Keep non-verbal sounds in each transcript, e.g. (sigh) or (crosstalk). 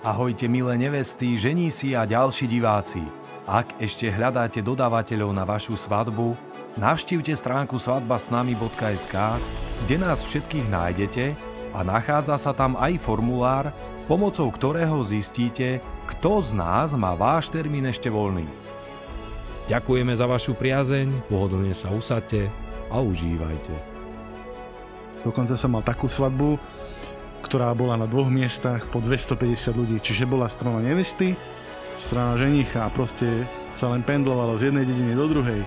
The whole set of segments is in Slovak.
Ahojte milé nevesty, si a ďalší diváci. Ak ešte hľadáte dodávateľov na vašu svadbu, navštívte stránku svadbasnami.sk, kde nás všetkých nájdete a nachádza sa tam aj formulár, pomocou ktorého zistíte, kto z nás má váš termín ešte voľný. Ďakujeme za vašu priazeň, pohodlne sa usadte a užívajte. Dokonca som mal takú svadbu, ktorá bola na dvoch miestach po 250 ľudí. Čiže bola strana nevesty, strana ženicha a proste sa len pendlovalo z jednej dediny do druhej.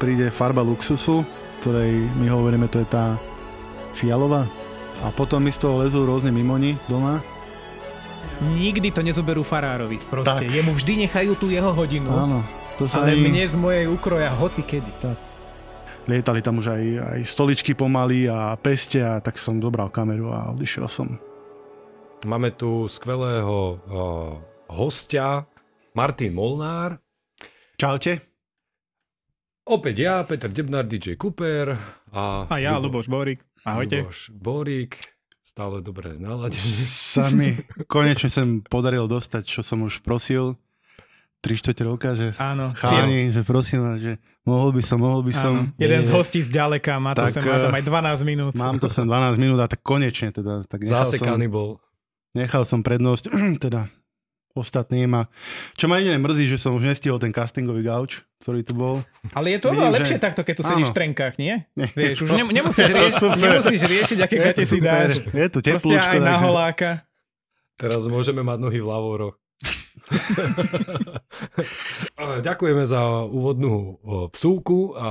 Príde farba luxusu, ktorej my hovoríme, to je tá fialová. A potom mi z toho lezú rôzne mimoni doma. Nikdy to nezoberú farárovi, proste. Tak. Jemu vždy nechajú tú jeho hodinu. Áno. To sa ale aj... mne z mojej ukroja hoci kedy. Tak lietali tam už aj, aj stoličky pomaly a peste a tak som zobral kameru a odišiel som. Máme tu skvelého uh, hostia, Martin Molnár. Čaute. Opäť ja, Peter Debnár, DJ Cooper. A, a ja, Luboš Borík. Ahojte. Luboš Borík stále dobre naladený. Sami (laughs) konečne som podaril dostať, čo som už prosil tri štvrte roka, že Áno, cháni, že prosím vás, že mohol by som, mohol by som. Áno, jeden nie, z hostí z ďaleka, má to sem, má tam eh, aj 12 minút. Mám to sem 12 minút a tak konečne teda. Tak Zasekaný som, bol. Nechal som prednosť, (clears throat) teda ostatným a čo ma jedine mrzí, že som už nestihol ten castingový gauč, ktorý tu bol. Ale je to oveľa lepšie že... takto, keď tu sedíš v trenkách, nie? (laughs) nie Vieš, to, už ne, nemusíš, (laughs) rieš, nemusíš riešiť, aké kate si dáš. Je to teplúčko. Proste aj na holáka. Teraz môžeme mať nohy v lavoroch. (laughs) Ďakujeme za úvodnú psúku a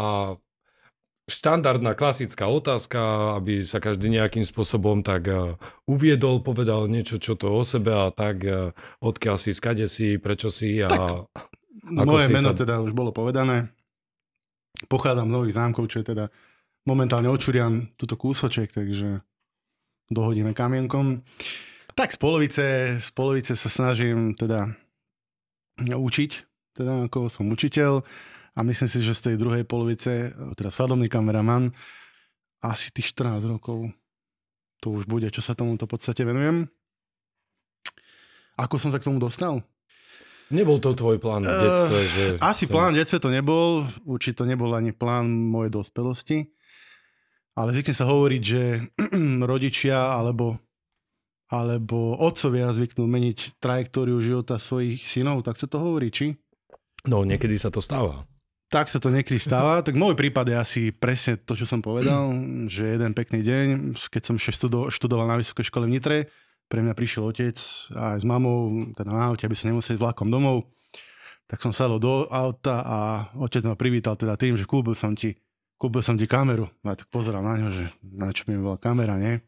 štandardná klasická otázka, aby sa každý nejakým spôsobom tak e, uviedol, povedal niečo, čo to o sebe a tak e, odkiaľ si, skade si, prečo si a... Tak, ako moje si meno sa... teda už bolo povedané. Pochádzam z Nových zámkov, čo je teda momentálne očuriam túto kúsoček, takže dohodíme kamienkom. Uh, tak z polovice, z polovice sa snažím teda učiť, teda ako som učiteľ a myslím si, že z tej druhej polovice, teda svadobný kameraman, asi tých 14 rokov to už bude, čo sa tomuto podstate venujem. Ako som sa k tomu dostal? Nebol to tvoj plán v detstve? Eh, že asi som... plán v detstve to nebol, určite to nebol ani plán mojej dospelosti, ale zvykne sa hovoriť, že (clears throat) rodičia alebo alebo otcovia zvyknú meniť trajektóriu života svojich synov, tak sa to hovorí, či? No, niekedy sa to stáva. Tak sa to niekedy stáva. Tak môj prípad je asi presne to, čo som povedal, že jeden pekný deň, keď som študoval na vysokej škole v Nitre, pre mňa prišiel otec aj s mamou, teda na aute, aby sa nemuseli s vlakom domov. Tak som sadol do auta a otec ma privítal teda tým, že kúbil som ti kúpil som ti kameru. A tak pozerám na ňo, že na čo mi bola kamera, nie?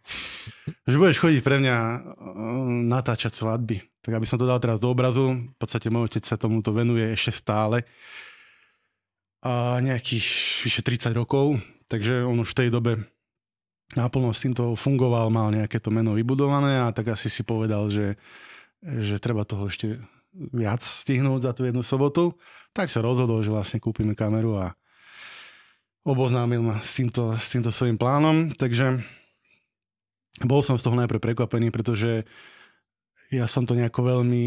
Že budeš chodiť pre mňa mm, natáčať svadby. Tak aby som to dal teraz do obrazu, v podstate môj otec sa tomuto venuje ešte stále. A nejakých vyše 30 rokov, takže on už v tej dobe naplno s týmto fungoval, mal nejaké to meno vybudované a tak asi si povedal, že, že treba toho ešte viac stihnúť za tú jednu sobotu. Tak sa rozhodol, že vlastne kúpime kameru a oboznámil ma s týmto, s týmto svojim plánom, takže bol som z toho najprv prekvapený, pretože ja som to nejako veľmi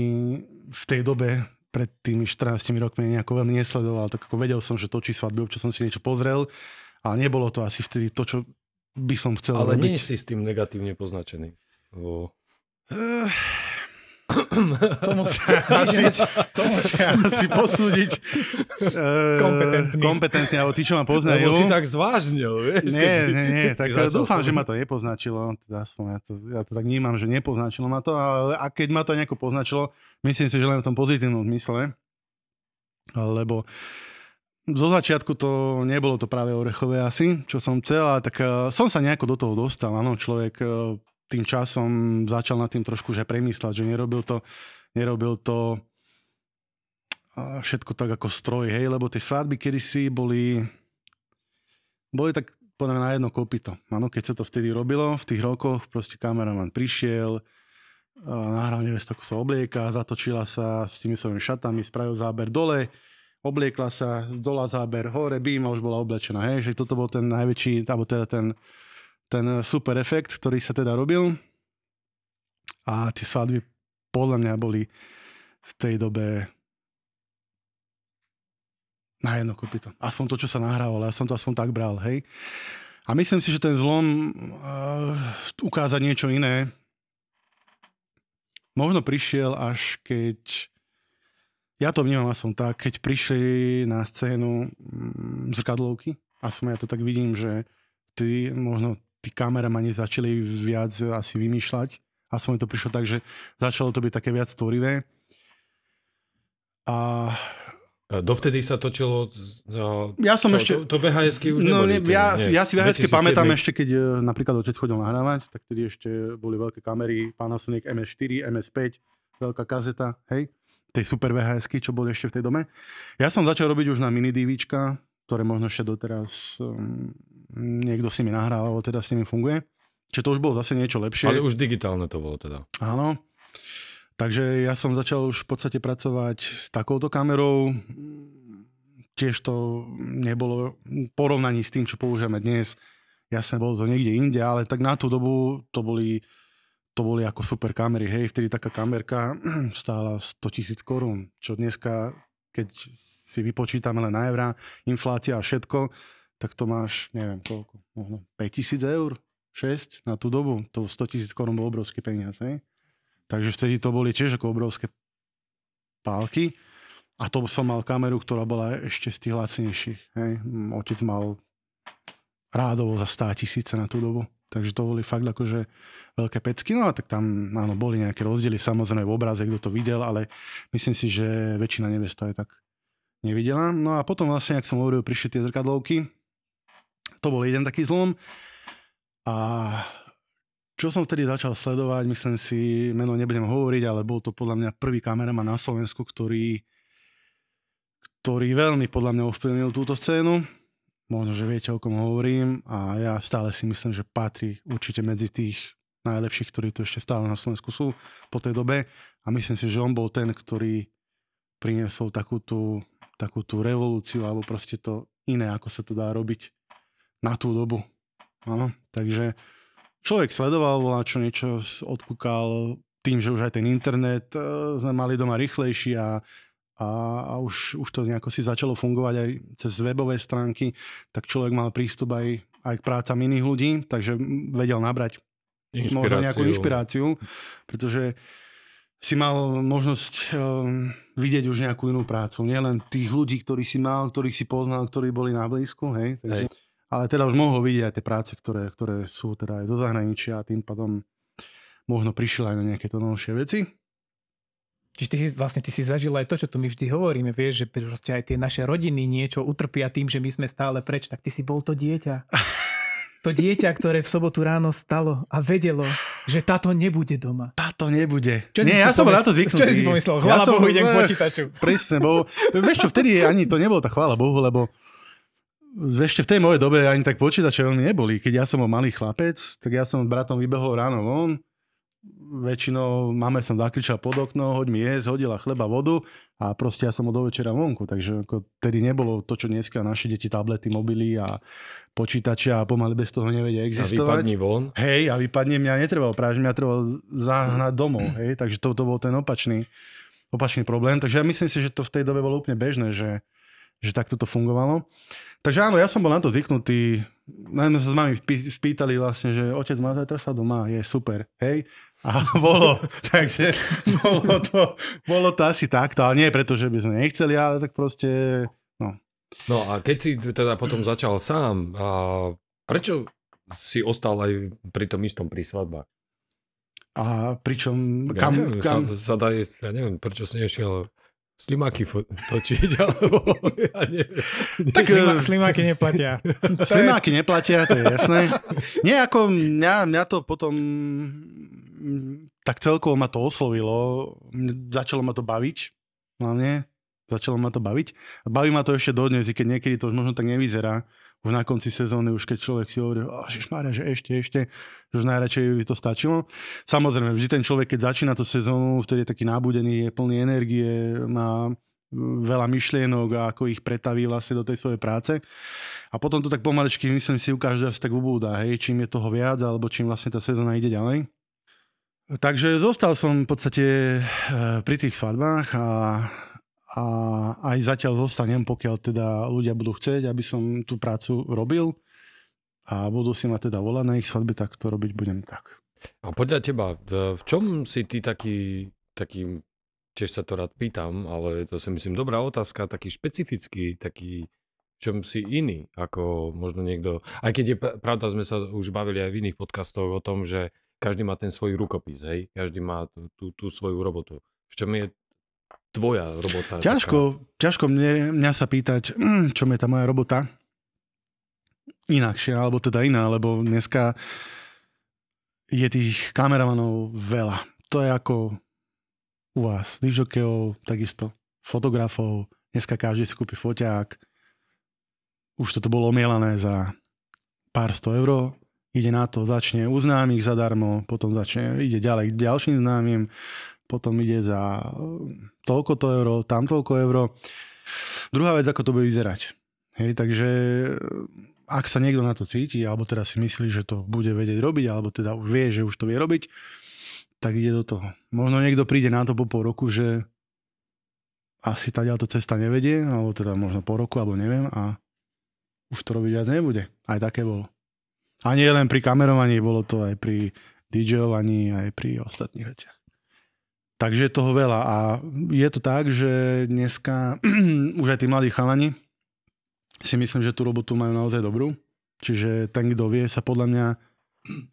v tej dobe pred tými 14 rokmi nejako veľmi nesledoval, tak ako vedel som, že točí svadby, občas som si niečo pozrel, ale nebolo to asi vtedy to, čo by som chcel Ale robiť. nie si s tým negatívne poznačený. Lebo... Uh, to musia, (laughs) asi, to musia asi posúdiť kompetentní. kompetentní, alebo tí, čo ma poznajú. Lebo si tak zvážnil, vieš? Nie, nie, nie, tak dúfam, že ma to nepoznačilo. Teda som, ja, to, ja to tak vnímam, že nepoznačilo ma to, ale a keď ma to nejako poznačilo, myslím si, že len v tom pozitívnom zmysle, lebo zo začiatku to nebolo to práve orechové asi, čo som chcel, a tak e, som sa nejako do toho dostal, áno, človek e, tým časom začal nad tým trošku že premýšľať, že nerobil to, nerobil to všetko tak ako stroj, hej, lebo tie svadby kedysi boli, boli tak podľa na jedno kopito. Áno, keď sa to vtedy robilo, v tých rokoch proste kameraman prišiel, nahral nevesta, ako sa oblieka, zatočila sa s tými svojimi šatami, spravil záber dole, obliekla sa, dola záber hore, býma už bola oblečená. Hej, že toto bol ten najväčší, alebo teda ten, ten eh, super efekt, ktorý sa teda robil. A tie svadby podľa mňa boli v tej dobe na jedno kopito. Aspoň to, čo sa nahrávalo, ja som to aspoň tak bral, hej. A myslím si, že ten zlom uh, eh, ukáza niečo iné. Možno prišiel až keď, ja to vnímam aspoň tak, keď prišli na scénu mm, zrkadlovky, aspoň ja to tak vidím, že ty možno tí kameramani začali viac asi vymýšľať. Aspoň to prišlo tak, že začalo to byť také viac tvorivé. A Dovtedy sa točilo... No, ja som čo, ešte... To, to vhs už no, neboli. Ja, nie, ja si vhs pamätám ešte, keď e, napríklad otec chodil nahrávať, tak tedy ešte boli veľké kamery Panasonic MS4, MS5, veľká kazeta, hej? Tej super vhs čo boli ešte v tej dome. Ja som začal robiť už na mini DVčka, ktoré možno ešte doteraz um, niekto s nimi nahrával, teda s nimi funguje. Čiže to už bolo zase niečo lepšie. Ale už digitálne to bolo teda. Áno. Takže ja som začal už v podstate pracovať s takouto kamerou. Tiež to nebolo porovnaní s tým, čo používame dnes. ja som bol to niekde inde, ale tak na tú dobu to boli, to boli ako super kamery. Hej, vtedy taká kamerka (clears throat) stála 100 tisíc korún, čo dneska, keď si vypočítame len na eurá, inflácia a všetko, tak to máš, neviem koľko, možno 5000 eur, 6 na tú dobu, to 100 tisíc korun bol obrovský peniaz. Ne? Takže vtedy to boli tiež ako obrovské pálky. A to som mal kameru, ktorá bola ešte z tých lacnejších. Hej. Otec mal rádovo za 100 tisíce na tú dobu. Takže to boli fakt akože veľké pecky. No a tak tam áno, boli nejaké rozdiely, samozrejme v obraze, kto to videl, ale myslím si, že väčšina nevesta je tak nevidela. No a potom vlastne, ak som hovoril, prišli tie zrkadlovky, to bol jeden taký zlom. A čo som vtedy začal sledovať, myslím si, meno nebudem hovoriť, ale bol to podľa mňa prvý kameraman na Slovensku, ktorý, ktorý veľmi podľa mňa ovplyvnil túto scénu. Možno, že viete, o kom hovorím a ja stále si myslím, že patrí určite medzi tých najlepších, ktorí tu ešte stále na Slovensku sú po tej dobe a myslím si, že on bol ten, ktorý priniesol takú tú, takú tú revolúciu alebo proste to iné, ako sa to dá robiť na tú dobu. Áno, takže človek sledoval, volá čo niečo odkúkal, tým, že už aj ten internet e, sme mali doma rýchlejší a, a, a už, už to nejako si začalo fungovať aj cez webové stránky, tak človek mal prístup aj, aj k prácam iných ľudí, takže vedel nabrať inšpiráciu. možno nejakú inšpiráciu, pretože si mal možnosť um, vidieť už nejakú inú prácu. Nielen tých ľudí, ktorí si mal, ktorých si poznal, ktorí boli na blízku. Hej, takže... hej ale teda už mohol vidieť aj tie práce, ktoré, ktoré sú teda aj do zahraničia a tým pádom možno prišiel aj na nejaké to novšie veci. Čiže ty si, vlastne ty si zažil aj to, čo tu my vždy hovoríme, vieš, že proste aj tie naše rodiny niečo utrpia tým, že my sme stále preč, tak ty si bol to dieťa. To dieťa, ktoré v sobotu ráno stalo a vedelo, že táto nebude doma. Táto nebude. Čo Nie, ja som na to zvyknutý. Čo si pomyslel? Chvála ja som, Bohu, idem k eh, počítaču. Presne, bo vieš čo, vtedy ani to nebolo tá chvála Bohu, lebo ešte v tej mojej dobe ani tak počítače veľmi neboli. Keď ja som bol malý chlapec, tak ja som s bratom vybehol ráno von. Väčšinou máme som zakričal pod okno, hoď mi jesť, hodila chleba, vodu a proste ja som od do večera vonku. Takže ako tedy nebolo to, čo dneska naše deti, tablety, mobily a počítače a pomaly bez toho nevedia existovať. A vypadni von. Hej, a vypadne mňa netrebalo, práve mňa trebalo zahnať domov. Hej, takže to, to bol ten opačný, opačný problém. Takže ja myslím si, že to v tej dobe bolo úplne bežné, že, že takto to fungovalo. Takže áno, ja som bol na to zvyknutý. Najmä sa s mami spýtali vlastne, že otec má zajtra sa doma, je super, hej. A (laughs) bolo, takže bolo to, bolo to asi takto, ale nie preto, že by sme nechceli, ale tak proste, no. No a keď si teda potom začal sám, a prečo si ostal aj pri tom istom pri svadbách? A pričom kam... Ja neviem, kam... Sa, sa dá, ja neviem, prečo si nešiel slimáky točiť, (laughs) alebo ja neviem. Tak, Slima, eh, slimáky neplatia. (laughs) Slimáky je... neplatia, to je jasné. Nie, ako mňa, mňa to potom mm, tak celkovo ma to oslovilo, začalo ma to baviť hlavne začalo ma to baviť. A baví ma to ešte dodnes, i keď niekedy to už možno tak nevyzerá. Už na konci sezóny, už keď človek si hovorí, oh, šmária, že ešte, ešte, že už najradšej by to stačilo. Samozrejme, vždy ten človek, keď začína tú sezónu, vtedy je taký nábudený, je plný energie, má veľa myšlienok a ako ich pretaví vlastne do tej svojej práce. A potom to tak pomalečky, myslím si, u každého asi tak ubúda, hej, čím je toho viac, alebo čím vlastne tá sezóna ide ďalej. Takže zostal som v podstate eh, pri tých svadbách a a aj zatiaľ zostanem, pokiaľ teda ľudia budú chcieť, aby som tú prácu robil a budú si ma teda volať na ich svadbe, tak to robiť budem tak. A podľa teba, v čom si ty taký, taký tiež sa to rád pýtam, ale to si myslím dobrá otázka, taký špecifický, taký čom si iný, ako možno niekto, aj keď je pravda, sme sa už bavili aj v iných podcastoch o tom, že každý má ten svoj rukopis, hej, každý má tú, tú, tú svoju robotu. V čom je tvoja robota? Ťažko, taká? ťažko mne, mňa sa pýtať, mm, čo je tá moja robota inakšia, alebo teda iná, lebo dneska je tých kameramanov veľa. To je ako u vás, lyžokeov, takisto fotografov, dneska každý si kúpi foťák, už toto bolo omielané za pár sto eur, ide na to, začne uznám ich zadarmo, potom začne, ide ďalej k ďalším známym, potom ide za um, toľko to euro, tam toľko euro. Druhá vec, ako to bude vyzerať. Hej, takže um, ak sa niekto na to cíti, alebo teda si myslí, že to bude vedieť robiť, alebo teda už vie, že už to vie robiť, tak ide do toho. Možno niekto príde na to po pol roku, že asi tá ďalto cesta nevedie, alebo teda možno po roku, alebo neviem, a už to robiť viac nebude. Aj také bolo. A nie len pri kamerovaní, bolo to aj pri DJovaní, aj pri ostatných veciach. Takže je toho veľa a je to tak, že dneska (clears throat) už aj tí mladí chalani si myslím, že tú robotu majú naozaj dobrú. Čiže ten, kto vie, sa podľa mňa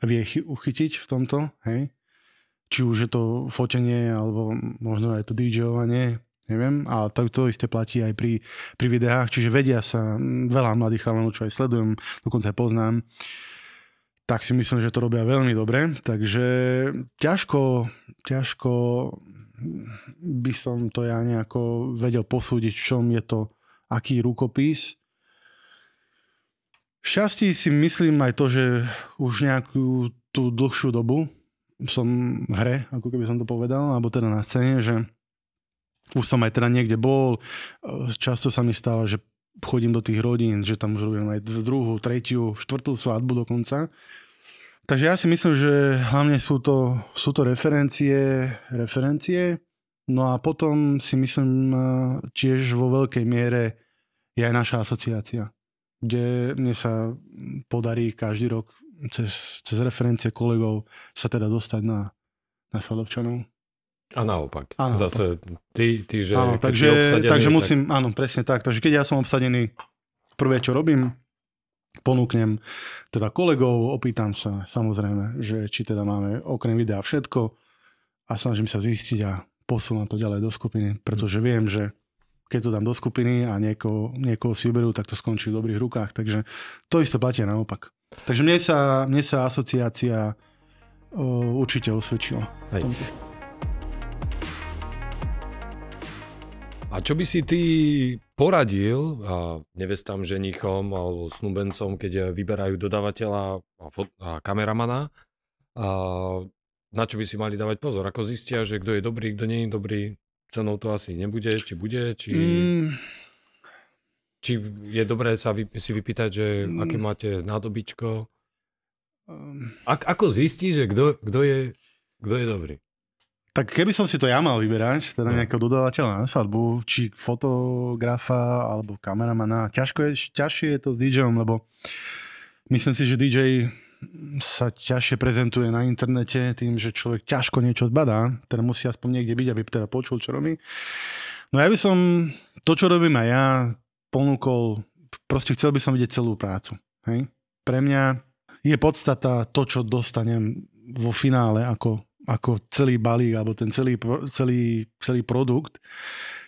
vie uchytiť v tomto, hej. Či už je to fotenie, alebo možno aj to DJovanie, neviem. A to isté platí aj pri, pri videách, čiže vedia sa veľa mladých chalanov, čo aj sledujem, dokonca aj poznám. Tak si myslím, že to robia veľmi dobre. Takže ťažko ťažko by som to ja nejako vedel posúdiť, v čom je to, aký rukopis. Šťastí si myslím aj to, že už nejakú tú dlhšiu dobu som v hre, ako keby som to povedal, alebo teda na scéne, že už som aj teda niekde bol. Často sa mi stáva, že chodím do tých rodín, že tam už robím aj druhú, tretiu, štvrtú svadbu dokonca takže ja si myslím, že hlavne sú to, sú to referencie, referencie. No a potom si myslím e, tiež vo veľkej miere je aj naša asociácia, kde mne sa podarí každý rok cez, cez referencie kolegov sa teda dostať na, na Sladovčanov. A naopak. naopak. Zase ty, ty že áno, takže, obsadený, takže musím, tak... áno, presne tak. Takže keď ja som obsadený, prvé čo robím, ponúknem teda kolegov, opýtam sa samozrejme, že či teda máme okrem videa všetko a snažím sa zistiť a posúvam to ďalej do skupiny, pretože mhm. viem, že keď to dám do skupiny a nieko, niekoho si vyberú, tak to skončí v dobrých rukách. Takže to isté platia naopak. Takže mne sa, mne sa asociácia uh, určite osvedčila. Hej. A čo by si ty poradil a nevestám, ženichom alebo snubencom, keď vyberajú dodávateľa a, fot- a kameramana, a na čo by si mali dávať pozor? Ako zistia, že kto je dobrý, kto nie je dobrý? Cenou to asi nebude, či bude, či... Mm. Či je dobré sa vy, si vypýtať, že mm. aké máte nádobičko? Um. A, ako zistí, že kto je, je dobrý? Tak keby som si to ja mal vyberať, teda no. nejakého dodávateľa na svadbu, či fotografa alebo kameramana, ťažko je, ťažšie je to s DJom, lebo myslím si, že DJ sa ťažšie prezentuje na internete tým, že človek ťažko niečo zbadá, teda musí aspoň niekde byť, aby teda počul, čo robí. No ja by som to, čo robím aj ja, ponúkol, proste chcel by som vidieť celú prácu. Hej? Pre mňa je podstata to, čo dostanem vo finále ako ako celý balík alebo ten celý, celý, celý produkt.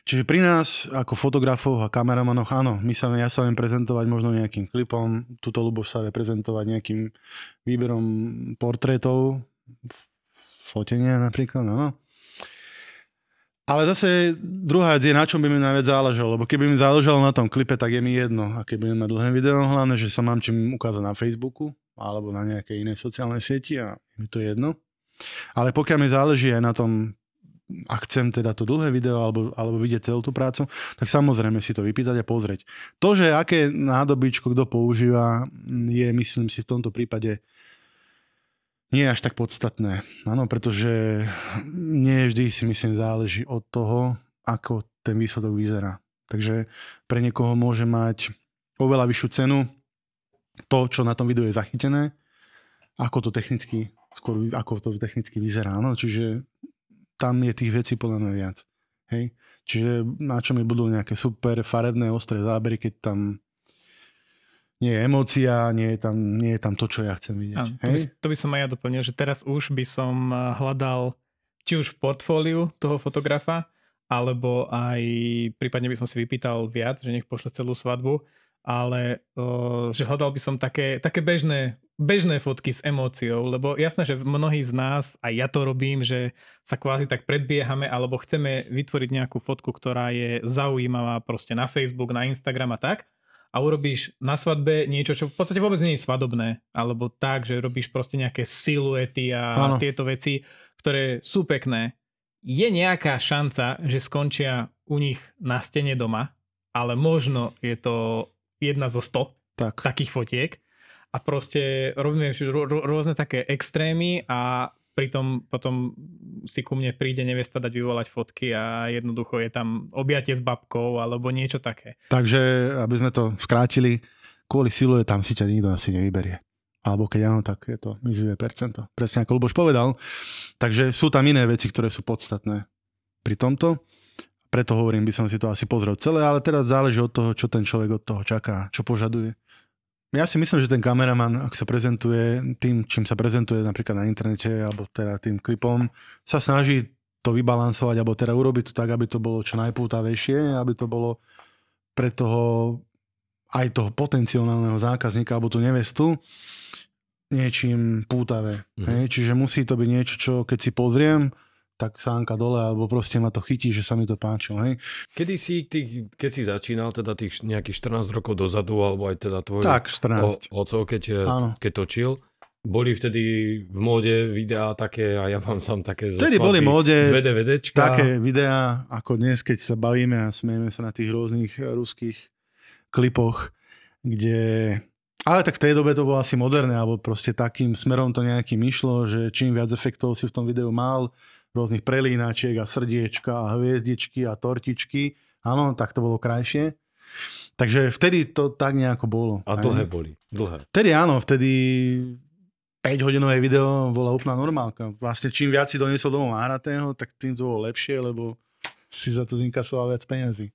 Čiže pri nás ako fotografov a kameramanoch, áno, my sa, ja sa viem prezentovať možno nejakým klipom, tuto ľubo sa vie prezentovať nejakým výberom portrétov, fotenia napríklad, áno. Ale zase druhá vec je, na čom by mi najviac záležalo, lebo keby mi záležalo na tom klipe, tak je mi jedno. A keby na dlhé video, hlavne, že sa mám čím ukázať na Facebooku alebo na nejaké iné sociálnej sieti a mi to je jedno. Ale pokiaľ mi záleží aj na tom, ak chcem teda to dlhé video alebo, alebo vidieť celú tú prácu, tak samozrejme si to vypýtať a pozrieť. To, že aké nádobičko kto používa, je myslím si v tomto prípade nie až tak podstatné. Áno, pretože nie vždy si myslím záleží od toho, ako ten výsledok vyzerá. Takže pre niekoho môže mať oveľa vyššiu cenu to, čo na tom videu je zachytené, ako to technicky skôr ako to technicky vyzerá. No, čiže tam je tých vecí podľa mňa viac. Hej? Čiže na čo mi budú nejaké super farebné, ostré zábery, keď tam nie je emócia, nie je tam, nie je tam to, čo ja chcem vidieť. Áno, to, by, to by som aj ja doplnil, že teraz už by som eh, hľadal či už v portfóliu toho fotografa, alebo aj prípadne by som si vypýtal viac, že nech pošle celú svadbu, ale eh, že hľadal by som také, také bežné bežné fotky s emóciou, lebo jasné, že mnohí z nás, aj ja to robím, že sa kvázi tak predbiehame, alebo chceme vytvoriť nejakú fotku, ktorá je zaujímavá proste na Facebook, na Instagram a tak a urobíš na svadbe niečo, čo v podstate vôbec nie je svadobné, alebo tak, že robíš proste nejaké siluety a ano. tieto veci, ktoré sú pekné. Je nejaká šanca, že skončia u nich na stene doma, ale možno je to jedna zo sto tak. takých fotiek a proste robíme rôzne také extrémy a pritom potom si ku mne príde nevesta dať vyvolať fotky a jednoducho je tam objatie s babkou alebo niečo také. Takže, aby sme to skrátili, kvôli silu je tam si ťa nikto asi nevyberie. Alebo keď áno, tak je to mizivé percento. Presne ako Luboš povedal. Takže sú tam iné veci, ktoré sú podstatné pri tomto. Preto hovorím, by som si to asi pozrel celé, ale teraz záleží od toho, čo ten človek od toho čaká, čo požaduje. No ja si myslím, že ten kameraman, ak sa prezentuje tým, čím sa prezentuje napríklad na internete alebo teda tým klipom, sa snaží to vybalansovať alebo teda urobiť to tak, aby to bolo čo najpútavejšie, aby to bolo pre toho aj toho potenciálneho zákazníka alebo tú nevestu niečím pútavé. Mm. Hej? Čiže musí to byť niečo, čo keď si pozriem, tak sánka dole, alebo proste ma to chytí, že sa mi to páčilo. Hej. Kedy si, tých, keď si začínal, teda tých nejakých 14 rokov dozadu, alebo aj teda tvoj tak, 14. O, oco, keď, keď točil, boli vtedy v móde videá také, a ja mám sám také zo Vtedy boli móde DVDčka. také videá, ako dnes, keď sa bavíme a smejeme sa na tých rôznych eh, ruských klipoch, kde... Ale tak v tej dobe to bolo asi moderné, alebo proste takým smerom to nejakým išlo, že čím viac efektov si v tom videu mal, rôznych prelínačiek a srdiečka a hviezdičky a tortičky. Áno, tak to bolo krajšie. Takže vtedy to tak nejako bolo. A dlhé boli. Dlhé. Vtedy áno, vtedy 5-hodinové video bola úplná normálka. Vlastne čím viac si doniesol domov náhratého, tak tým to bolo lepšie, lebo si za to zinkasoval viac peniazy.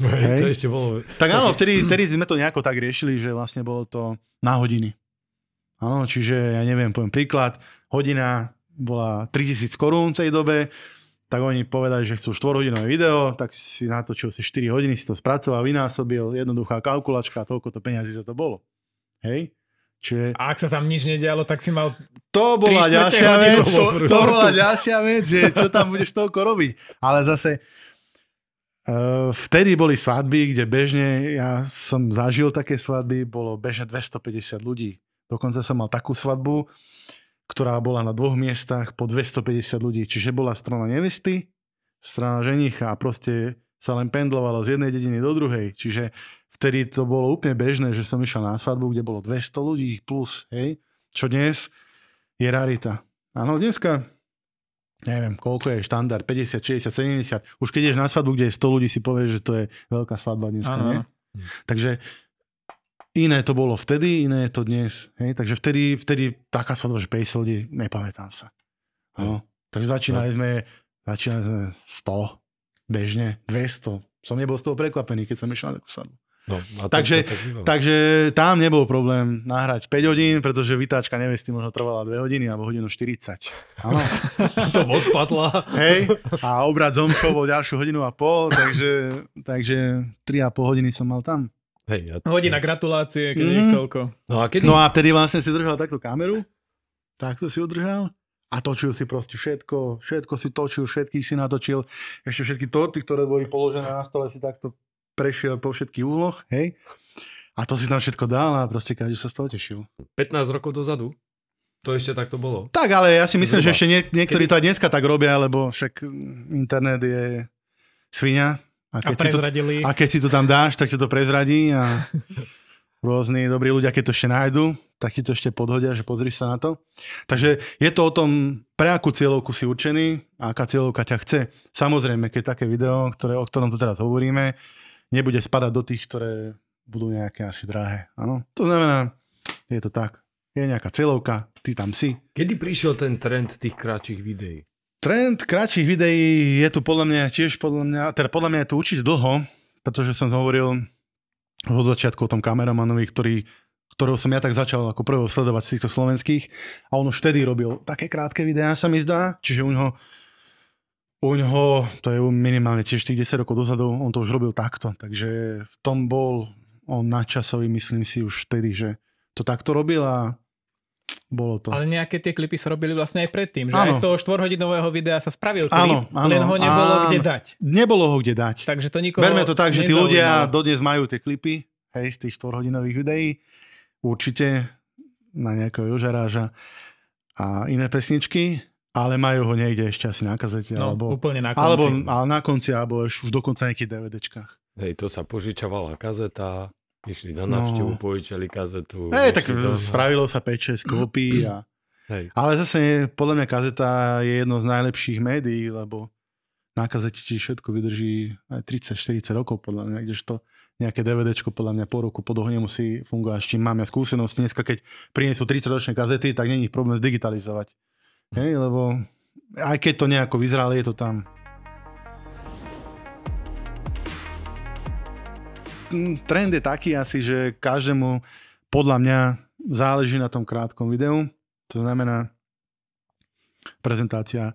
Hej. To ešte bolo... Tak áno, vtedy, (clears throat) vtedy sme to nejako tak riešili, že vlastne bolo to na hodiny. Áno, čiže ja neviem, poviem príklad, hodina bola 3000 korún v tej dobe, tak oni povedali, že chcú 4-hodinové video, tak si natočil si 4 hodiny, si to spracoval, vynásobil, jednoduchá kalkulačka, toľko to peniazy za to bolo. Hej? Čiže... A ak sa tam nič nedialo, tak si mal... To bola ďalšia vec, to, to bola ďalšia vec, že čo tam budeš toľko robiť. Ale zase e, vtedy boli svadby, kde bežne, ja som zažil také svadby, bolo bežne 250 ľudí. Dokonca som mal takú svadbu, ktorá bola na dvoch miestach po 250 ľudí. Čiže bola strana nevesty, strana ženicha a proste sa len pendlovalo z jednej dediny do druhej. Čiže vtedy to bolo úplne bežné, že som išiel na svadbu, kde bolo 200 ľudí plus, hej, čo dnes je rarita. Áno, dneska neviem, koľko je štandard, 50, 60, 70. Už keď ideš na svadbu, kde je 100 ľudí, si povieš, že to je veľká svadba dneska, ano. nie? Takže Iné to bolo vtedy, iné je to dnes. Hej? Takže vtedy, vtedy taká svadba, že 50 ľudí, nepamätám sa. No. Takže začínali sme, začínali sme 100, bežne 200. Som nebol z toho prekvapený, keď som išiel na takú svadbu. No, takže, tak takže tam nebol problém nahrať 5 hodín, pretože vytáčka nevesty možno trvala 2 hodiny alebo hodinu 40. Áno. (laughs) to odpadla. Hej, a obrad zomšol bol ďalšiu hodinu a pol, takže, takže 3,5 hodiny som mal tam. Hej, ja Hodina gratulácie, keď mm. toľko. No a, kedy... no a vtedy vlastne si držal takto kameru, takto si udržal a točil si proste všetko, všetko si točil, všetkých si natočil, ešte všetky torty, ktoré boli položené na stole, si takto prešiel po všetkých úloh, hej. A to si tam všetko dal a proste každý sa z toho tešil. 15 rokov dozadu to ešte takto bolo. Tak, ale ja si myslím, Zruba. že ešte nie, niektorí kedy... to aj dneska tak robia, lebo však internet je svinia a keď, a, si to, a keď si to tam dáš, tak ťa to prezradí a (laughs) rôzni dobrí ľudia, keď to ešte nájdu, tak ti to ešte podhodia, že pozriš sa na to. Takže je to o tom, pre akú cieľovku si určený a aká cieľovka ťa chce. Samozrejme, keď také video, ktoré, o ktorom tu teraz hovoríme, nebude spadať do tých, ktoré budú nejaké asi drahé. Áno? To znamená, je to tak. Je nejaká cieľovka, ty tam si. Kedy prišiel ten trend tých kratších videí? Trend kratších videí je tu podľa mňa tiež, podľa mňa, teda podľa mňa je tu určite dlho, pretože som hovoril od začiatku o tom kameramanovi, ktorý ktorého som ja tak začal ako prvého sledovať z týchto slovenských a on už vtedy robil také krátke videá sa mi zdá, čiže u ňoho, u ňoho, to je minimálne tiež tých 10 rokov dozadu, on to už robil takto, takže v tom bol on nadčasový, myslím si už vtedy, že to takto robil a bolo to. Ale nejaké tie klipy sa robili vlastne aj predtým, že ano. aj z toho štvorhodinového videa sa spravil klip, ano, ano, len ho nebolo ano. kde dať. Nebolo ho kde dať. Takže to nikoho Berme to tak, že tí ľudia dodnes majú tie klipy, hej, z tých štvorhodinových videí, určite na nejakého Jožaráža a iné pesničky, ale majú ho niekde ešte asi na kazete. No, alebo, úplne na konci. Alebo ale na konci, alebo už dokonca nejakých DVDčkách. Hej, to sa požičavala kazeta. Išli na návštevu, no. požičali kazetu. Hej, tak to, no. spravilo sa 5-6 kópií. (clears throat) A... Hej. Ale zase podľa mňa kazeta je jedno z najlepších médií, lebo na kazete ti všetko vydrží aj 30-40 rokov podľa mňa, kdežto nejaké DVDčko podľa mňa po roku, po dlho musí fungovať. S čím mám ja skúsenosť dneska, keď prinesú 30-ročné kazety, tak není problém zdigitalizovať. Hej, lebo aj keď to nejako vyzerá, je to tam. Hm, trend je taký asi, že každému podľa mňa záleží na tom krátkom videu. To znamená prezentácia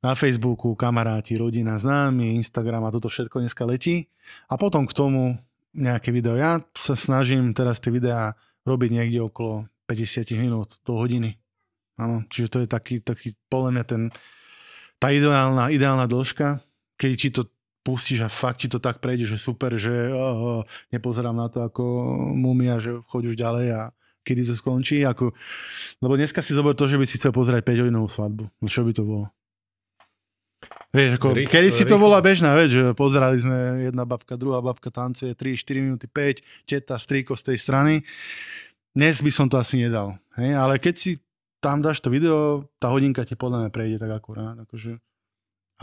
na Facebooku, kamaráti, rodina, známi, Instagram a toto všetko dneska letí. A potom k tomu nejaké video. Ja sa snažím teraz tie videá robiť niekde okolo 50 minút do hodiny. Áno, čiže to je taký, taký podľa mňa ten, tá ideálna, ideálna dĺžka, keď ti to pustíš a fakt ti to tak prejde, že super, že oh, nepozerám na to ako mumia, že choď už ďalej a kedy to skončí. Ako... Lebo dneska si zober to, že by si chcel pozerať 5 hodinovú svadbu. No čo by to bolo? Vieš, ako, rýchlo, kedy si to rýchlo. bola bežná vec, že pozerali sme jedna babka, druhá babka tancuje 3, 4 minúty, 5, teta, striko z tej strany. Dnes by som to asi nedal. Hej? Ale keď si tam dáš to video, tá hodinka ti podľa mňa prejde tak akurát. Akože...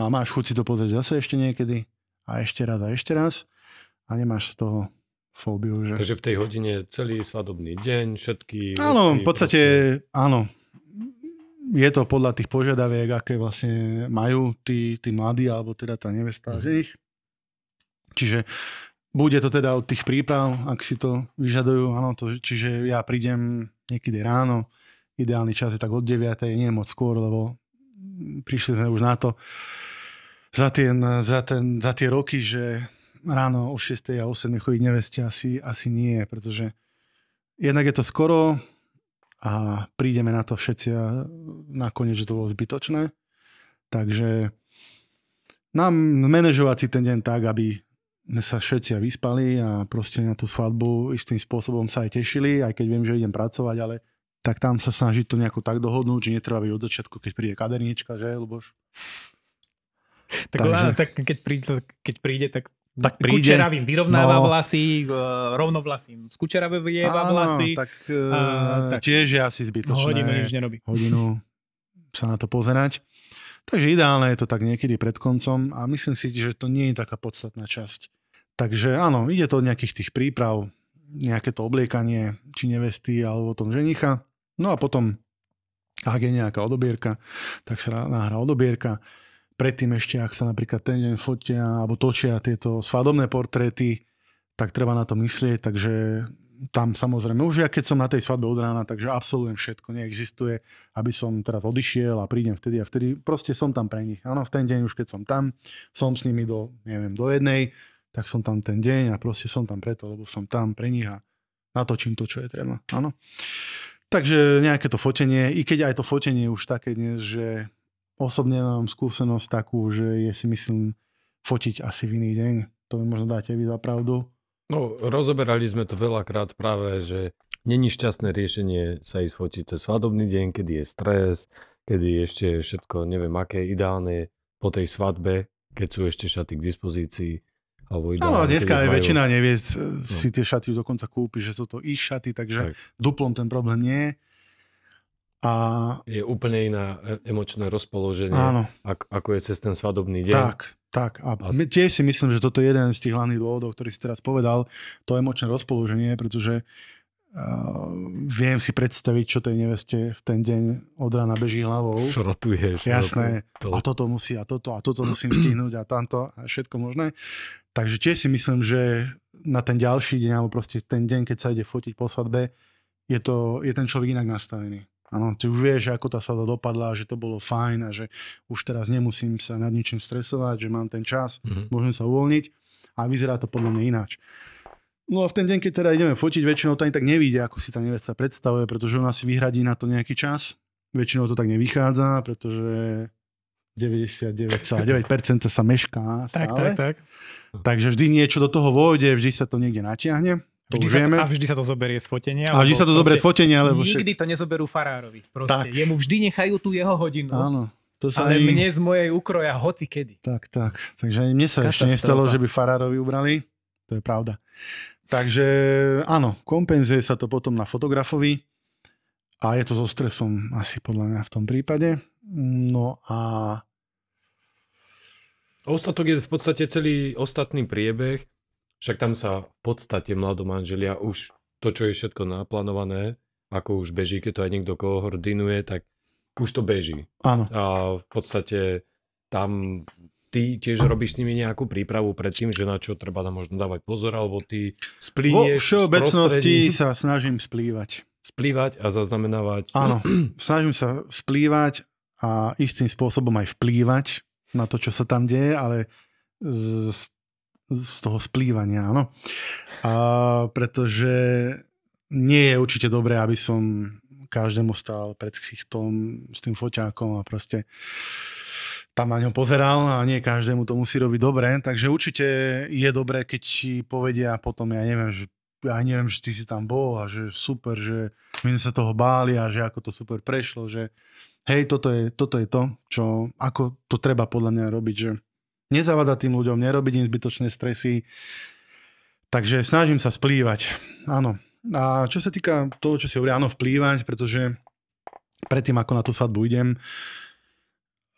No a máš chuť si to pozrieť zase ešte niekedy a ešte raz a ešte raz a nemáš z toho fóbiu. Že... Takže v tej hodine celý svadobný deň, všetky... Áno, v podstate proste... áno. Je to podľa tých požiadaviek, aké vlastne majú tí, tí mladí, alebo teda tá nevesta mm ich. Čiže bude to teda od tých príprav, ak si to vyžadujú. Áno, to, čiže ja prídem niekedy ráno, ideálny čas je tak od 9, nie moc skôr, lebo prišli sme už na to za, ten, za, ten, za tie roky, že ráno o 6 a 8 chodiť neveste asi, asi nie, pretože jednak je to skoro a prídeme na to všetci a nakoniec, že to bolo zbytočné. Takže nám manažovať si ten deň tak, aby sme sa všetci vyspali a proste na tú svadbu istým spôsobom sa aj tešili, aj keď viem, že idem pracovať, ale tak tam sa snažiť to nejako tak dohodnúť, že netreba byť od začiatku, keď príde kaderníčka, že? Lebo tak, Takže... áno, tak keď, príde, keď príde, tak tak príde. Kučeravým vyrovnáva no. vlasy, e, kučeravým vyjeva vlasy. Tak, e, a, tak tiež je asi zbytočné. Hodinu nič nerobí. Hodinu sa na to pozerať. Takže ideálne je to tak niekedy pred koncom a myslím si, že to nie je taká podstatná časť. Takže áno, ide to od nejakých tých príprav, nejaké to obliekanie, či nevesty, alebo o tom ženicha. No a potom, ak je nejaká odobierka, tak sa nahrá odobierka predtým ešte, ak sa napríklad ten deň fotia alebo točia tieto svadobné portréty, tak treba na to myslieť, takže tam samozrejme, už ja keď som na tej svadbe od rána, takže absolvujem všetko, neexistuje, aby som teraz odišiel a prídem vtedy a vtedy, proste som tam pre nich. Áno, v ten deň už keď som tam, som s nimi do, neviem, do jednej, tak som tam ten deň a proste som tam preto, lebo som tam pre nich a natočím to, čo je treba. Áno. Takže nejaké to fotenie, i keď aj to fotenie už také dnes, že Osobne mám skúsenosť takú, že je si myslím fotiť asi v iný deň. To mi možno dáte vy za pravdu. No, rozoberali sme to veľakrát práve, že není šťastné riešenie sa ísť fotiť cez svadobný deň, kedy je stres, kedy ešte všetko, neviem aké, ideálne po tej svadbe, keď sú ešte šaty k dispozícii. Alebo ideálne, Áno, dneska aj majú... väčšina neviec eh, no. si tie šaty dokonca kúpi, že sú to ich šaty, takže tak. duplom ten problém nie je. A... Je úplne iná e, emočné rozpoloženie, áno. Ak, ako je cez ten svadobný deň. Tak, tak. A, a tiež si myslím, že toto je jeden z tých hlavných dôvodov, ktorý si teraz povedal, to emočné rozpoloženie, pretože Uh, viem si predstaviť, čo tej neveste v ten deň od rána beží hlavou. (laughs) Šrotuje. Jasné. No, to... A toto musí, a toto, a toto musím stihnúť, a tamto, a všetko možné. Takže tiež si myslím, že na ten ďalší deň, alebo proste ten deň, keď sa ide fotiť po svadbe, je, to, je ten človek inak nastavený. Áno, ty už vieš, ako tá sada dopadla, že to bolo fajn a že už teraz nemusím sa nad ničím stresovať, že mám ten čas, mm-hmm. môžem sa uvoľniť a vyzerá to podľa mňa ináč. No a v ten deň, keď teda ideme fotiť, väčšinou to ani tak nevíde, ako si tá nevesta predstavuje, pretože ona si vyhradí na to nejaký čas. Väčšinou to tak nevychádza, pretože 99,9% sa mešká stále. Tak, tak, tak. Takže vždy niečo do toho vôjde, vždy sa to niekde natiahne. To vždy sa, to, a vždy sa to zoberie z fotenia. A vždy sa to zoberie z fotenia. Lebo nikdy však... to nezoberú farárovi. Proste. Tak. Jemu vždy nechajú tú jeho hodinu. Áno. To sa ale aj... mne z mojej ukroja hoci kedy. Tak, tak. Takže ani mne sa ešte nestalo, že by farárovi ubrali. To je pravda. Takže áno, kompenzuje sa to potom na fotografovi a je to so stresom asi podľa mňa v tom prípade. No a... Ostatok je v podstate celý ostatný priebeh, však tam sa v podstate mladom manželia už to, čo je všetko naplánované, ako už beží, keď to aj niekto koordinuje, tak už to beží. Áno. A v podstate tam ty tiež robíš s nimi nejakú prípravu pred tým, že na čo treba tam možno dávať pozor, alebo ty splíješ. Vo všeobecnosti sa snažím splývať. Splývať a zaznamenávať. Áno, (clears throat) snažím sa splývať a istým spôsobom aj vplývať na to, čo sa tam deje, ale z z toho splývania, áno. A pretože nie je určite dobré, aby som každému stál pred ksichtom s tým foťákom a proste tam na ňo pozeral a nie každému to musí robiť dobre. Takže určite je dobré, keď ti povedia potom, ja neviem, že ja neviem, že ty si tam bol a že super, že my sa toho báli a že ako to super prešlo, že hej, toto je, toto je to, čo, ako to treba podľa mňa robiť, že nezavadať tým ľuďom, nerobiť im zbytočné stresy. Takže snažím sa splývať. Áno. A čo sa týka toho, čo si hovorí, áno, vplývať, pretože predtým, ako na tú sadbu idem,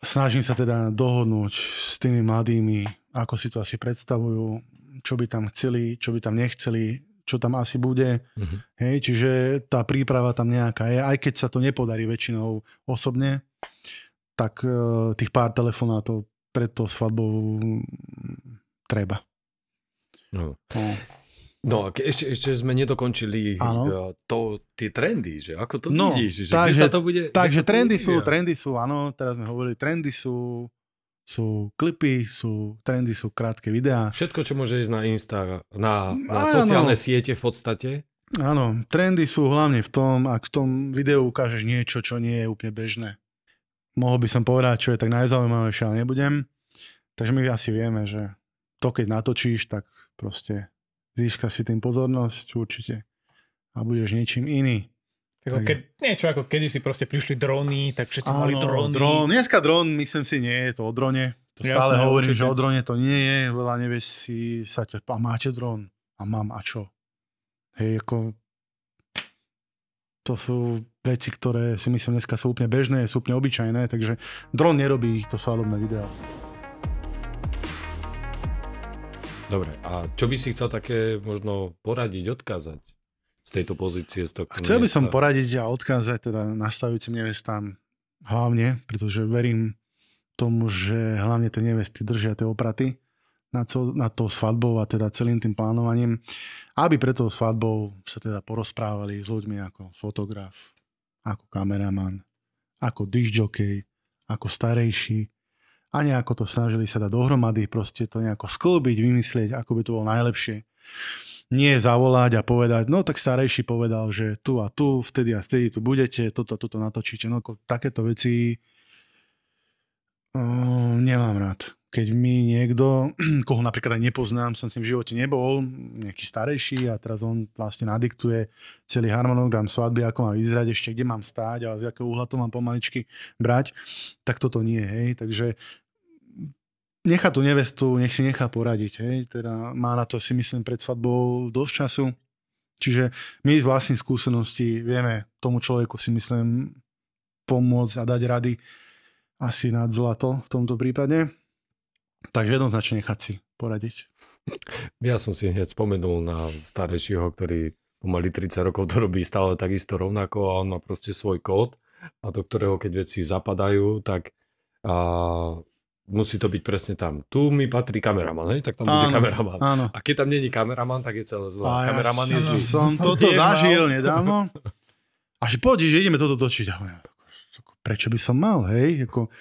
snažím sa teda dohodnúť s tými mladými, ako si to asi predstavujú, čo by tam chceli, čo by tam nechceli, čo tam asi bude. Mm-hmm. Hej, čiže tá príprava tam nejaká je, aj keď sa to nepodarí väčšinou osobne, tak e, tých pár telefonátov pred tou svadbou treba. No. no. No a ešte, ešte sme nedokončili e, to, tie trendy, že ako to no, vidíš, že takže, sa to bude... Takže to trendy bude? sú, trendy sú, áno, teraz sme hovorili, trendy sú, sú klipy, sú, trendy sú krátke videá. Všetko, čo môže ísť na Insta, na, na sociálne siete v podstate. Áno, trendy sú hlavne v tom, ak v tom videu ukážeš niečo, čo nie je úplne bežné mohol by som povedať, čo je tak najzaujímavejšie, ale nebudem. Takže my asi vieme, že to, keď natočíš, tak proste získa si tým pozornosť určite a budeš niečím iný. Tak, tak keď, niečo ako kedy si proste prišli drony, tak všetci áno, mali dróny. Drón. Dneska drón, myslím si, nie je to o drone. To ja stále hovorím, určite. že o drone to nie je, veľa nevieš si sa ťa, a máte drón? a mám a čo. Hej, ako to sú veci, ktoré si myslím dneska sú úplne bežné, sú úplne obyčajné, takže dron nerobí to svadobné video. Dobre, a čo by si chcel také možno poradiť, odkázať z tejto pozície? Z tohto chcel by som poradiť a odkázať teda nastavujúcim nevestám hlavne, pretože verím tomu, že hlavne tie nevesty držia tie opraty na, to, na to svadbou a teda celým tým plánovaním, aby preto svadbou sa teda porozprávali s ľuďmi ako fotograf, ako kameraman, ako disjokej, ako starejší a nejako to snažili sa dať dohromady, proste to nejako sklbiť, vymyslieť, ako by to bolo najlepšie. Nie zavolať a povedať, no tak starejší povedal, že tu a tu, vtedy a vtedy tu budete, toto a toto natočíte. No takéto veci um, nemám rád keď mi niekto, (clears throat) koho napríklad aj nepoznám, som s tým v živote nebol, nejaký starejší a teraz on vlastne nadiktuje celý harmonogram svadby, ako mám vyzerať, ešte kde mám stáť a z akého uhla to mám pomaličky brať, tak toto nie, hej. Takže nechá tú nevestu, nech si nechá poradiť, hej. Teda má na to si myslím pred svadbou dosť času. Čiže my z vlastnej skúsenosti vieme tomu človeku si myslím pomôcť a dať rady asi nad zlato v tomto prípade. Takže jednoznačne nechať si poradiť. Ja som si hneď spomenul na starejšieho, ktorý pomaly 30 rokov to robí stále takisto rovnako a on má proste svoj kód a do ktorého keď veci zapadajú, tak a, musí to byť presne tam. Tu mi patrí kameraman, hej? tak tam áno, bude kameraman. Áno. A keď tam není kameraman, tak je celé zlo. kameraman ja je zlý. Som toto zažil nedávno. A že poď, že ideme toto točiť. Prečo by som mal, hej? Ako,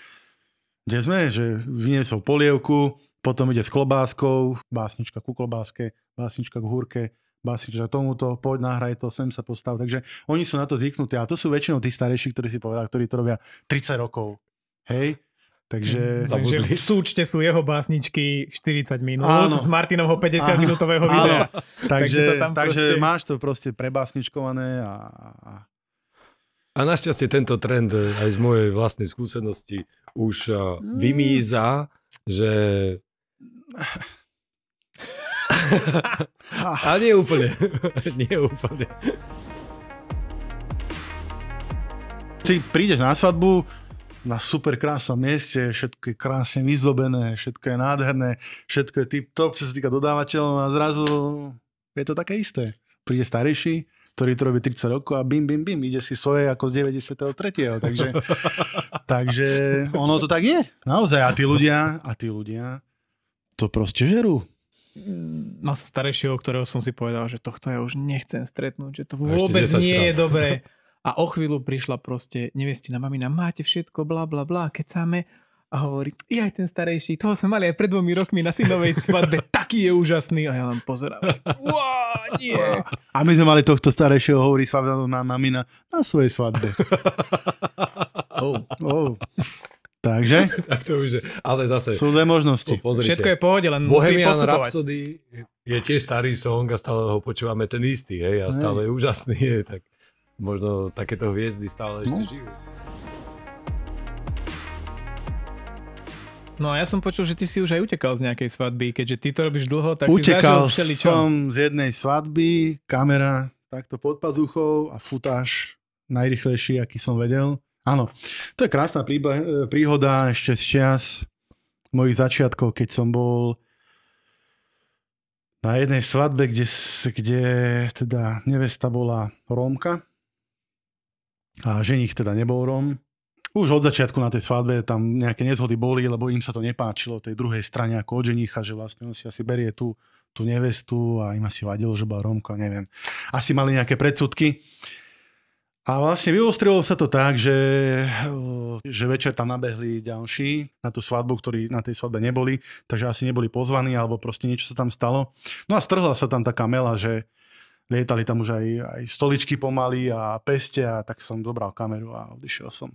kde sme, že vyniesol polievku, potom ide s klobáskou, básnička ku klobáske, básnička k húrke, básnička tomuto, poď nahraj to, sem sa postav. Takže oni sú na to zvyknutí a to sú väčšinou tí starejší, ktorí si povedali, ktorí to robia 30 rokov. Hej? Takže... Mhm. Takže súčte sú jeho básničky 40 minút áno. z Martinovho 50-minútového videa. Áno. (laughs) Takže, takže, to takže proste... máš to proste prebásničkované a... A našťastie tento trend eh, aj z mojej vlastnej skúsenosti už eh, mm. vymíza, že... (laughs) A nie úplne. (laughs) nie úplne. Ty prídeš na svadbu, na super krásnom mieste, všetko je krásne vyzdobené, všetko je nádherné, všetko je tip-top, čo sa týka dodávateľov a zrazu je to také isté. Príde starejší, ktorý to robí 30 rokov a bim, bim, bim, ide si svoje ako z 93. Takže, (laughs) takže ono to tak je. Naozaj. A tí ľudia, a tí ľudia to proste žerú. Mal som starejšieho, ktorého som si povedal, že tohto ja už nechcem stretnúť, že to vôbec nie je dobré. A o chvíľu prišla proste nevestina mamina, máte všetko, bla bla bla, keď sáme, a hovorí, ja aj ten starejší, toho sme mali aj pred dvomi rokmi na synovej svadbe, (laughs) taký je úžasný. A ja len pozerám. nie. A my sme mali tohto starejšieho, hovorí Fabiano na mamina, na svojej svadbe. oh. (laughs) Oh. Takže? (laughs) tak to už je. Ale zase... Sú dve možnosti. Po, Všetko je pohode, len Bohemian musí postupovať. Rhapsody je tiež starý song a stále ho počúvame ten istý, hej, a stále je úžasný, hej, tak možno takéto hviezdy stále ešte no. žijú. No a ja som počul, že ty si už aj utekal z nejakej svadby, keďže ty to robíš dlho, tak utekal si zažil som z jednej svadby, kamera takto pod pazuchou a futáž najrychlejší, aký som vedel. Áno, to je krásna príba- eh, príhoda ešte z čias mojich začiatkov, keď som bol na jednej svadbe, kde, kde teda nevesta bola Rómka a ženich teda nebol Róm už od začiatku na tej svadbe tam nejaké nezhody boli, lebo im sa to nepáčilo tej druhej strane ako od ženicha, že vlastne on si asi berie tú, tú nevestu a im asi vadilo, že bola Romka, neviem. Asi mali nejaké predsudky. A vlastne vyostrilo sa to tak, že, že večer tam nabehli ďalší na tú svadbu, ktorí na tej svadbe neboli, takže asi neboli pozvaní, alebo proste niečo sa tam stalo. No a strhla sa tam taká mela, že lietali tam už aj, aj stoličky pomaly a peste a tak som zobral kameru a odišiel som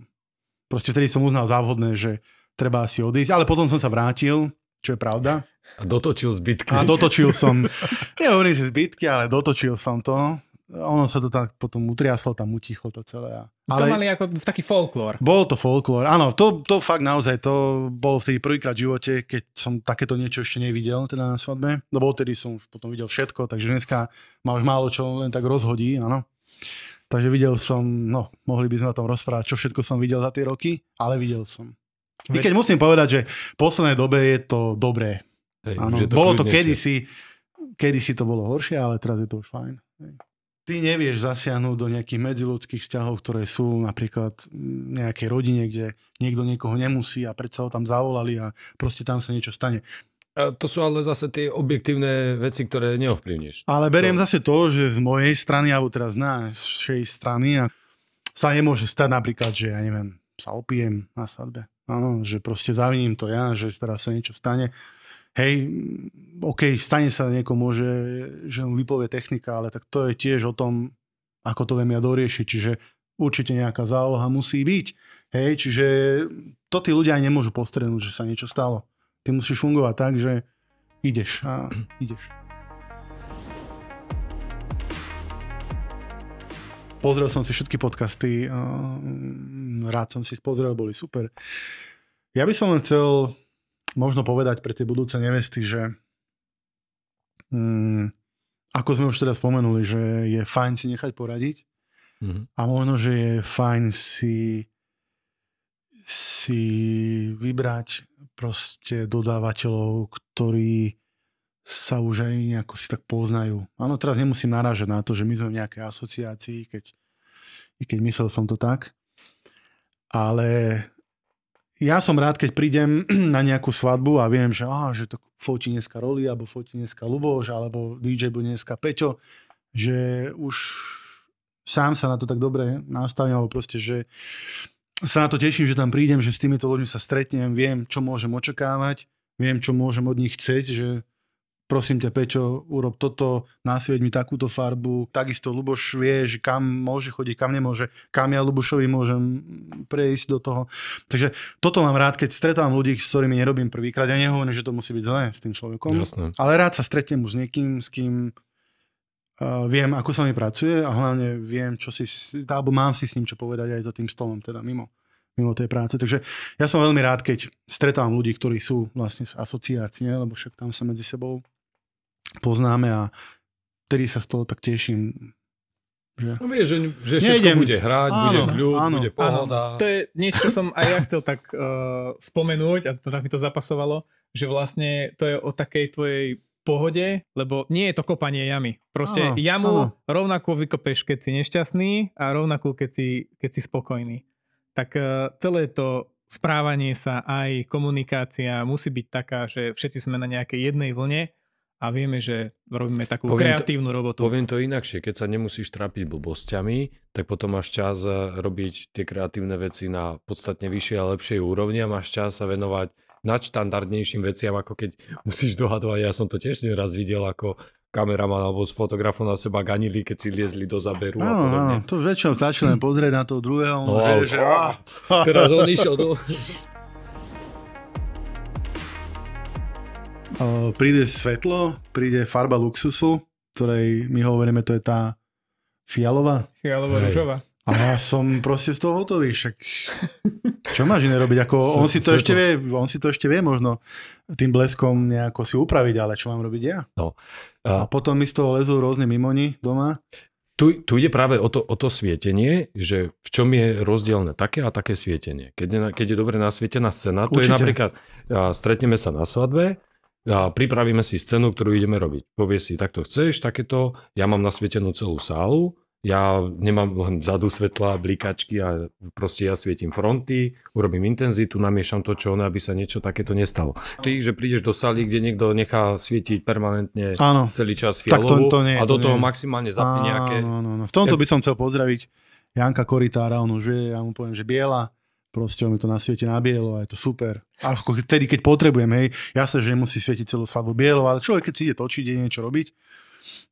proste vtedy som uznal závodné, že treba si odísť, ale potom som sa vrátil, čo je pravda. A dotočil zbytky. A dotočil som, (laughs) nehovorím, že zbytky, ale dotočil som to. Ono sa to tak potom utriaslo, tam utichlo to celé. A... Ale... To mali ako taký folklór. Bol to folklór, áno, to, to fakt naozaj, to bol vtedy prvýkrát v živote, keď som takéto niečo ešte nevidel teda na svadbe, lebo odtedy som už potom videl všetko, takže dneska ma už málo čo len tak rozhodí, áno. Takže videl som, no, mohli by sme o tom rozprávať, čo všetko som videl za tie roky, ale videl som. I keď musím povedať, že v poslednej dobe je to dobré. Hej, ano, to bolo to kedysi, kedysi to bolo horšie, ale teraz je to už fajn. Ty nevieš zasiahnuť do nejakých medziludských vzťahov, ktoré sú napríklad v nejakej rodine, kde niekto niekoho nemusí a predsa ho tam zavolali a proste tam sa niečo stane. A to sú ale zase tie objektívne veci, ktoré neovplyvníš. Ale beriem to... zase to, že z mojej strany, alebo teraz z našej strany, a sa nemôže stať napríklad, že ja neviem, sa opijem na svadbe. Áno, že proste zaviním to ja, že teraz sa niečo stane. Hej, OK, stane sa niekomu, že, že mu vypovie technika, ale tak to je tiež o tom, ako to viem ja doriešiť. Čiže určite nejaká záloha musí byť. Hej, čiže to tí ľudia aj nemôžu postrenúť, že sa niečo stalo. Ty musíš fungovať tak, že ideš a (clears throat) ideš. Pozrel som si všetky podcasty, ehm, rád som si ich pozrel, boli super. Ja by som len chcel možno povedať pre tie budúce nevesty, že mm, ako sme už teda spomenuli, že je fajn si nechať poradiť mm-hmm. a možno, že je fajn si si vybrať proste dodávateľov, ktorí sa už aj nejako si tak poznajú. Áno, teraz nemusím naražať na to, že my sme v nejakej asociácii, keď, i keď myslel som to tak. Ale ja som rád, keď prídem (clears throat) na nejakú svadbu a viem, že, aha, že to fotí dneska Roli, alebo fotí dneska Luboš, alebo DJ bude dneska Peťo, že už sám sa na to tak dobre nastavím, alebo proste, že sa na to teším, že tam prídem, že s týmito ľuďmi sa stretnem, viem, čo môžem očakávať, viem, čo môžem od nich chcieť, že prosím ťa, Peťo, urob toto, násvieť mi takúto farbu. Takisto Luboš vie, že kam môže chodiť, kam nemôže, kam ja Lubošovi môžem prejsť do toho. Takže toto mám rád, keď stretávam ľudí, s ktorými nerobím prvýkrát. Ja nehovorím, že to musí byť zlé s tým človekom, Jasne. ale rád sa stretnem už s niekým, s kým Uh, viem, ako sa mi pracuje a hlavne viem, čo si, alebo mám si s ním čo povedať aj za tým stolom, teda mimo, mimo tej práce. Takže ja som veľmi rád, keď stretávam ľudí, ktorí sú vlastne z asociácie, lebo však tam sa medzi sebou poznáme a vtedy sa z toho tak teším. Že... No vieš, že, že všetko Nejdem. bude hrať, áno, bude kľud, áno, bude pohoda. Áno. To je niečo, čo som aj ja chcel tak uh, spomenúť a to, tak mi to zapasovalo, že vlastne to je o takej tvojej pohode, lebo nie je to kopanie jamy. Proste áno, jamu áno. rovnako vykopeš, keď si nešťastný a rovnako, keď si, keď si spokojný. Tak uh, celé to správanie sa aj komunikácia musí byť taká, že všetci sme na nejakej jednej vlne a vieme, že robíme takú poviem kreatívnu to, robotu. Poviem to inakšie, keď sa nemusíš trápiť blbosťami, tak potom máš čas e, robiť tie kreatívne veci na podstatne vyššej a lepšej úrovni a máš čas sa venovať nadštandardnejším veciam, ako keď musíš dohadovať. Ja som to tiež raz videl, ako kameraman alebo s fotografom na seba ganili, keď si liezli do zaberu. Áno, áno, to väčšinou stačí len pozrieť na toho druhého. No, že, že, (laughs) (laughs) Teraz on išiel do... príde svetlo, príde farba luxusu, ktorej my hovoríme, to je tá fialová. Fialová, rúžová. A ja som proste z toho hotový, však (laughs) čo máš iné robiť? Ako, on, si to ešte Vie, on si to ešte vie možno tým bleskom nejako si upraviť, ale čo mám robiť ja? No. A, a potom mi z toho lezú rôzne mimoni doma. Tu, tu ide práve o to, o to svietenie, že v čom je rozdielne také a také svietenie. Keď je, keď je dobre nasvietená scéna, to je napríklad, a stretneme sa na svadbe, a pripravíme si scénu, ktorú ideme robiť. Povie si, takto chceš, takéto, ja mám nasvietenú celú sálu, ja nemám len vzadu svetla, blikačky a proste ja svietim fronty, urobím intenzitu, namiešam to, čo ono, aby sa niečo takéto nestalo. Ty, že prídeš do sály, kde niekto nechá svietiť permanentne áno. celý čas fialovú to, to nie, a do to toho nie. maximálne zapne nejaké... Áno, áno. V tomto by som chcel pozdraviť Janka Koritára, on už vie, ja mu poviem, že biela, proste on mi to nasvieti na bielo a je to super. A vtedy, keď potrebujem, hej, ja sa, že musí svietiť celú svadbu bielo, ale človek, keď si ide točiť, ide niečo robiť,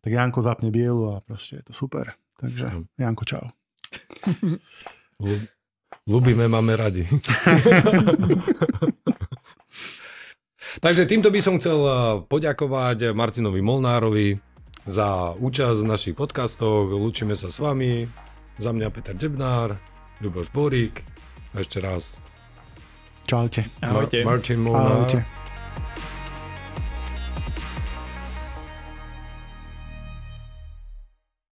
tak Janko zapne bielu a proste je to super. Takže, Janko, čau. Ľubíme, máme radi. (laughs) Takže týmto by som chcel eh, poďakovať Martinovi Molnárovi za účasť v našich podcastoch. Lúčime sa s vami. Za mňa Peter Debnár, Ľuboš Borík. Ešte raz. Čaute. Ahojte. Ma- Martin Molnár. Ahojte.